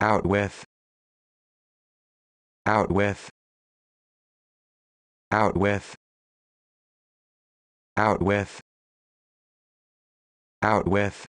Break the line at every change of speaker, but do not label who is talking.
out with out with out with out with out with